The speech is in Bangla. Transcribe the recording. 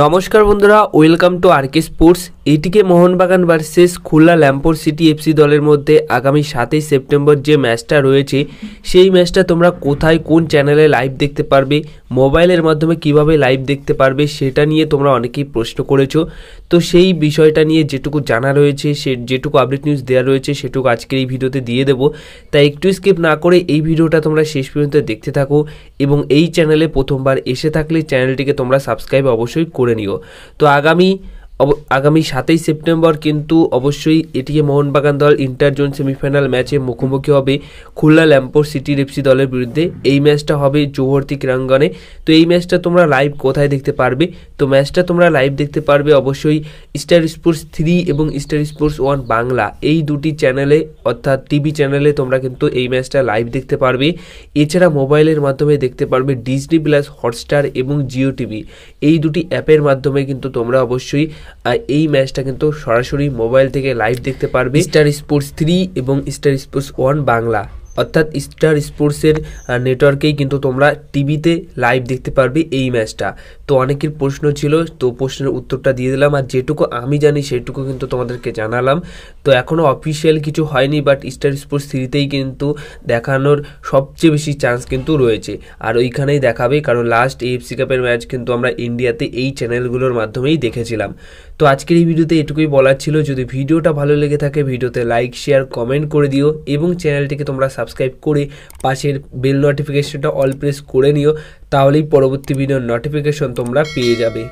নমস্কার বন্ধুরা welcome to R K sports A T K Mohun Bagan versus Khulna ল্যাম্পোর সিটি এফসি দলের মধ্যে আগামী সাতই সেপ্টেম্বর যে ম্যাচটা রয়েছে সেই ম্যাচটা তোমরা কোথায় কোন চ্যানেলে লাইভ দেখতে পারবে মোবাইলের মাধ্যমে কিভাবে লাইভ দেখতে পারবে সেটা নিয়ে তোমরা অনেকেই প্রশ্ন করেছো তো সেই বিষয়টা নিয়ে যেটুকু জানা রয়েছে সে যেটুকু আপডেট নিউজ দেওয়া রয়েছে সেটুকু আজকের এই ভিডিওতে দিয়ে দেবো তাই একটু স্কিপ না করে এই ভিডিওটা তোমরা শেষ পর্যন্ত দেখতে থাকো এবং এই চ্যানেলে প্রথমবার এসে থাকলে চ্যানেলটিকে তোমরা সাবস্ক্রাইব অবশ্যই করে নিও তো আগামী আগামী সাতই সেপ্টেম্বর কিন্তু অবশ্যই এটিকে মোহনবাগান দল ইন্টার ইন্টারজোন সেমিফাইনাল ম্যাচে মুখোমুখি হবে খুলনা ল্যাম্পোর সিটি এফসি দলের বিরুদ্ধে এই ম্যাচটা হবে জোহরতি ক্রাঙ্গনে তো এই ম্যাচটা তোমরা লাইভ কোথায় দেখতে পারবে তো ম্যাচটা তোমরা লাইভ দেখতে পারবে অবশ্যই স্টার স্পোর্টস থ্রি এবং স্টার স্পোর্টস ওয়ান বাংলা এই দুটি চ্যানেলে অর্থাৎ টিভি চ্যানেলে তোমরা কিন্তু এই ম্যাচটা লাইভ দেখতে পারবে এছাড়া মোবাইলের মাধ্যমে দেখতে পারবে ডিজনি প্লাস হটস্টার এবং জিও টিভি এই দুটি অ্যাপের মাধ্যমে কিন্তু তোমরা অবশ্যই আর এই ম্যাচটা কিন্তু সরাসরি মোবাইল থেকে লাইভ দেখতে পারবে স্টার স্পোর্টস থ্রি এবং স্টার স্পোর্টস ওয়ান বাংলা অর্থাৎ স্টার স্পোর্টসের নেটওয়ার্কেই কিন্তু তোমরা টিভিতে লাইভ দেখতে পারবে এই ম্যাচটা তো অনেকের প্রশ্ন ছিল তো প্রশ্নের উত্তরটা দিয়ে দিলাম আর যেটুকু আমি জানি সেটুকু কিন্তু তোমাদেরকে জানালাম তো এখনও অফিসিয়াল কিছু হয়নি বাট স্টার স্পোর্টস থ্রিতেই কিন্তু দেখানোর সবচেয়ে বেশি চান্স কিন্তু রয়েছে আর ওইখানেই দেখাবে কারণ লাস্ট এএফসি কাপের ম্যাচ কিন্তু আমরা ইন্ডিয়াতে এই চ্যানেলগুলোর মাধ্যমেই দেখেছিলাম তো আজকের এই ভিডিওতে এটুকুই বলার ছিল যদি ভিডিওটা ভালো লেগে থাকে ভিডিওতে লাইক শেয়ার কমেন্ট করে দিও এবং চ্যানেলটিকে তোমরা সাবস্ক্রাইব সাবস্ক্রাইব করে পাশের বেল নোটিফিকেশনটা অল প্রেস করে নিও তাহলেই পরবর্তী ভিডিওর নোটিফিকেশন তোমরা পেয়ে যাবে